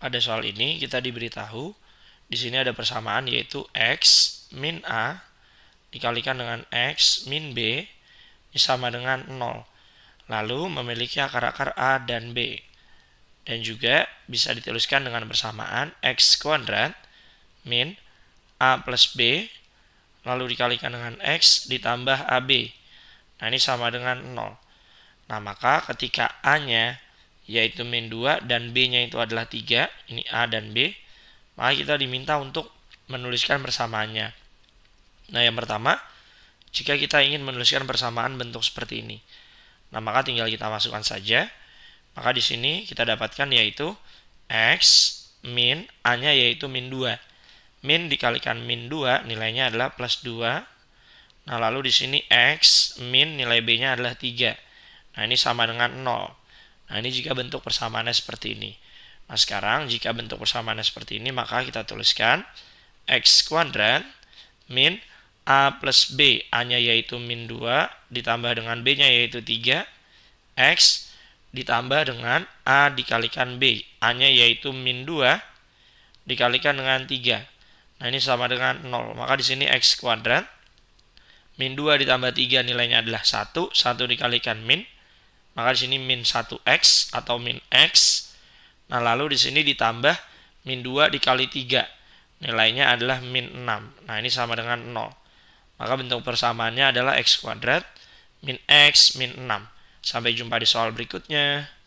ada soal ini kita diberitahu di sini ada persamaan yaitu x min a dikalikan dengan x min b sama dengan 0 lalu memiliki akar-akar a dan b dan juga bisa dituliskan dengan persamaan x kuadrat min a plus b lalu dikalikan dengan x ditambah ab nah ini sama dengan 0 nah maka ketika a nya yaitu min 2 dan B-nya itu adalah 3, ini A dan B, maka kita diminta untuk menuliskan persamaannya. Nah, yang pertama, jika kita ingin menuliskan persamaan bentuk seperti ini, nah maka tinggal kita masukkan saja. Maka di sini kita dapatkan yaitu X min, A-nya yaitu min 2. Min dikalikan min 2, nilainya adalah plus 2 Nah, lalu di sini X min nilai B-nya adalah 3. Nah, ini sama dengan 0. Nah, ini jika bentuk persamaannya seperti ini. Nah, sekarang jika bentuk persamaannya seperti ini, maka kita tuliskan X kuadrat min A plus B. A-nya yaitu min 2, ditambah dengan B-nya yaitu 3. X ditambah dengan A dikalikan B. A-nya yaitu min 2, dikalikan dengan 3. Nah, ini sama dengan 0. Maka di sini X kuadrat min 2 ditambah 3 nilainya adalah 1. 1 dikalikan min maka di sini min 1x atau min x. Nah, lalu di sini ditambah min 2 dikali 3. Nilainya adalah min 6. Nah, ini sama dengan 0. Maka bentuk persamaannya adalah x kuadrat min x min 6. Sampai jumpa di soal berikutnya.